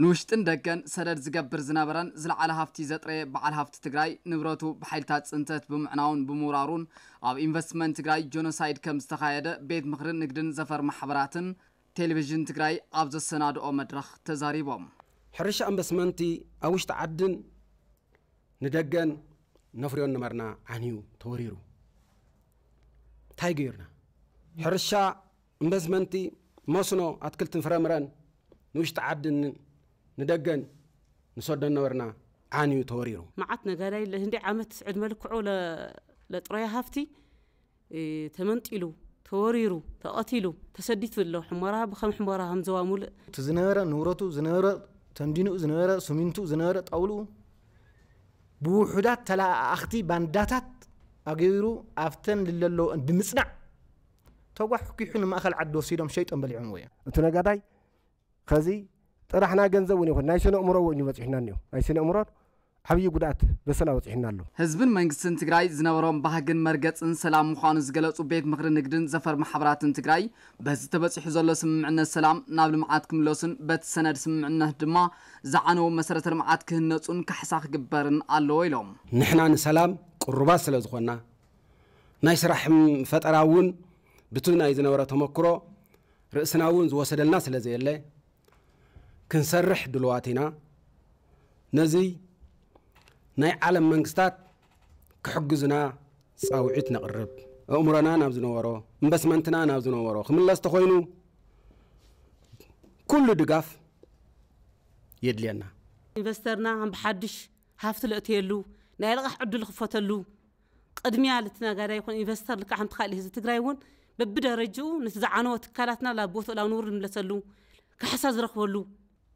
نوشتن دكان سرد زقبر زنابران زل على هفتي زطري بعل هفت تقراي نبروتو بحيل تات انتت بمعناون بمورارون او انفستمن تقراي جونسايد كم استخايدة بيت مغرن نقدن زفر محبراتن تلفزيون تقراي عبز السناد او مدرخ تزاريبوم حرش انفستمنتي اوشت عدن ندقن نفريون نمرنا عنيو توريرو تايقيرنا حرشا انفستمنتي موسنو اتكلتن فرامران نوشت عدن ندقن نصدنا نورنا عاني وتوريرو معتنا قالي اللي هندي عمت سعد ملك عولا لطريا هافتي إيه تمنتيلو توريرو تقاتيلو تسديت اللو حمارا بخم حمارا هم زوامول تزنارا نورتو زنارا تمدينو زنارا سمينتو زنارا تقولو بوحدات تلا أختي بانداتات أغيرو أفتن للو بمصنع توقع حكي حنو ما أخل عدو سيدهم شيطان بالعنوية أنتو نقاداي خزي ጥራሕና ገንዘብ እውን ይኹን ናይ ስነ እምሮ እውን እዩ በፂሕና እኒሁ ናይ ስነ እምሮን ዓብዪ ጉድኣት በሰላ በፂሕና ኣሎ ህዝብን መንግስትን ትግራይ ዝነበሮም ባህግን መርገፅን ሰላም ምዃኑ ዝገለፁ ቤት ምክሪ ንግድን ዘፈር ማሕበራትን ትግራይ በዚ ተበፂሑ ዘሎ ስምምዕነት ሰላም ናብ ልምዓት ክምለሱን በቲ ሰነድ ስምምዕነት ድማ ዝዓነዉ መሰረተ ልምዓት ክህነፁን ካሕሳ ክግበርን ኣለዎ ኢሎም ንሕና ንሰላም ቅሩባት ስለ ዝኾና ናይ ስራሕ ፈጠራ እውን ብቲ ናይ ዝነበረ ተመክሮ ርእስና እውን ዝወሰደልና ስለ ዘየለ ክንሰርሕ ድልዋት ኢና ነዚ ናይ ዓለም መንግስታት ክሕግዙና ፃውዒት ነቕርብ ኣእምሮና ናብ ዝነበሮ እምበስመንትና ናብ ዝነበሮ ክምለስ ተኮይኑ ኩሉ ድጋፍ የድልየና ኢንቨስተርና ብሓድሽ ሃፍቲ ዘእትየሉ ናይ ልቓሕ ዕዱል ክፈተሉ ቅድሚያ ልትነጋዳይ ይኹን ኢንቨስተር ልክዕ ሓንቲ ካልእ ህዝቢ ትግራይ እውን በቢደረጅኡ ነቲ ዝዓነወ ትካላትና ላብ ቦትኡ ላብ ንብሩ ንምለሰሉ ካሕሳ ዝረክበሉ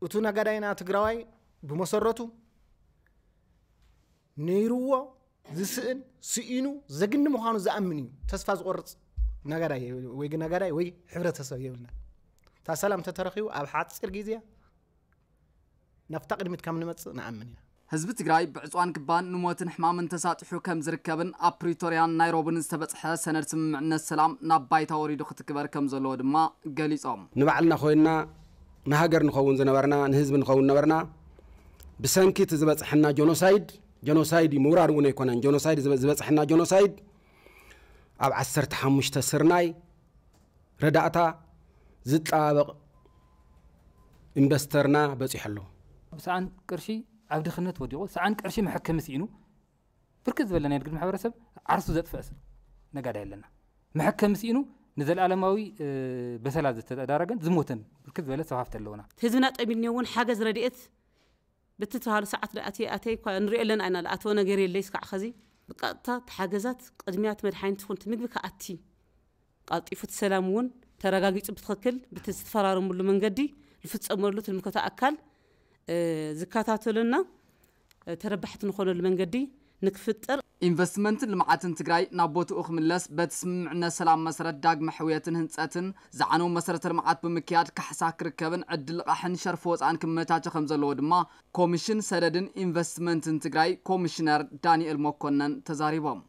እቱ ነገዳይና ትግራዋይ ብመሰረቱ ነይርዎ ዝስእን ስኢኑ ዘግኒ ምዃኑ ዝኣምን እዩ ተስፋ ዝቆርፅ ነጋዳይ ወይ ነገዳይ ወይ ሕብረተሰብ የብልና እታ ሰላም ተተረኪቡ ኣብ ሓፂር ግዜ ናብታ ቅድሚት ከም ንመፅእ ንኣምን ኢና ህዝቢ ትግራይ ብዕፅዋን ክባን ንሞትን ሕማምን ተሳጢሑ ከም ዝርከብን ኣብ ፕሪቶርያን ናይሮብን ዝተበፅሐ ሰነድ ስምምዕነት ሰላም ናብ ባይታ ወሪዱ ክትግበር ከም ዘለዎ ድማ ገሊፆም ንባዕልና ኮይና ንሃገር ንኸውን ዝነበርና ንህዝቢ ንኸውን ነበርና ብሰንኪ እቲ ዝበፅሐና ጀኖሳይድ ጀኖሳይድ ምውራድ እውን ኣይኮነን ጀኖሳይድ ዝበፅሐና ጀኖሳይድ ኣብ 15 ስርናይ ረዳእታ ዝጠባበቕ ኢንቨስተርና በፂሑ ኣሎ ብሰዓን ቅርሺ ኣብ ድኽነት ወዲቑ ሰዓን ቅርሺ መሐከሚ ስኢኑ ብርክት ዝበለ ናይ ንግዲ ማሕበረሰብ ዓርሱ ዘጥፍአ ነጋዳ ኣለና መሐከሚ ስኢኑ نزل ألموي بثلاثة تدارجا زموتن كذب لا سوافت اللونا تزنا تأمين يوون حاجة زرديت بتتوهار ساعة لأتي أتي نري لنا أنا لأتونا غير ليس كعخزي بقطة حاجزات قدميات مرحين تكون تمك بك أتي قالت إفوت سلامون ترى جاقيت بتخكل بتستفرار مول من قدي لفت أمر له المكتا أكل زكاتها تلنا تربحت نخون المنجدي ንክፍጥር ኢንቨስትመንትን ልምዓትን ትግራይ ናብ ቦትኡ ክምለስ በቲ ስምምዕነት ሰላም መሰረት ዳግመ ሕውየትን ህንፀትን ዝዓነው መሰረተ ልምዓት ብምክያድ ካሕሳ ክርከብን ዕድል ልቓሕን ሸርፊ ወፃእን ክመቻቸ ከም ዘለዎ ድማ ኮሚሽን ሰደድን ኢንቨስትመንትን ትግራይ ኮሚሽነር ዳንኤል መኮነን ተዛሪቦም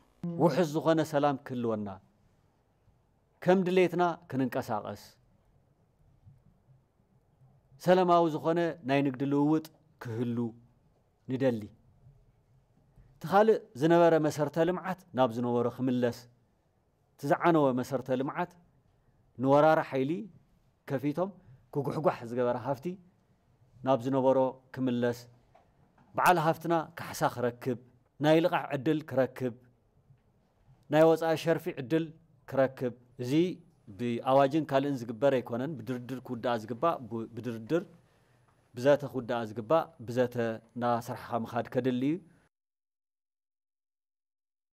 ውሑስ ዝኾነ ሰላም ክህልወና ከም ድሌትና ክንንቀሳቐስ ሰላማዊ ዝኾነ ናይ ንግዲ ልውውጥ ክህሉ ንደሊ تخالእ ዝነበረ መሰረተ ልምዓት ናብ ዝነበሮ ክምለስ ትዝዓነወ መሰረተ ልምዓት ንወራራ ሓይሊ ከፊቶም ክጉሕጓሕ ዝገበረ ሃፍቲ ናብ ዝነበሮ ክምለስ በዓል ሃፍትና ካሕሳ ክረክብ ናይ ልቓሕ ዕድል ክረክብ ናይ ወፃኢ ሸርፊ ዕድል ክረክብ እዚ ብኣዋጅን ካልእን ዝግበር ኣይኮነን ብድርድር ክውዳእ ዝግባእ ብድርድር ብዘተ ክውዳእ ዝግባእ ብዘተ ና ስራሕኻ ምኻድ ከድሊ እዩ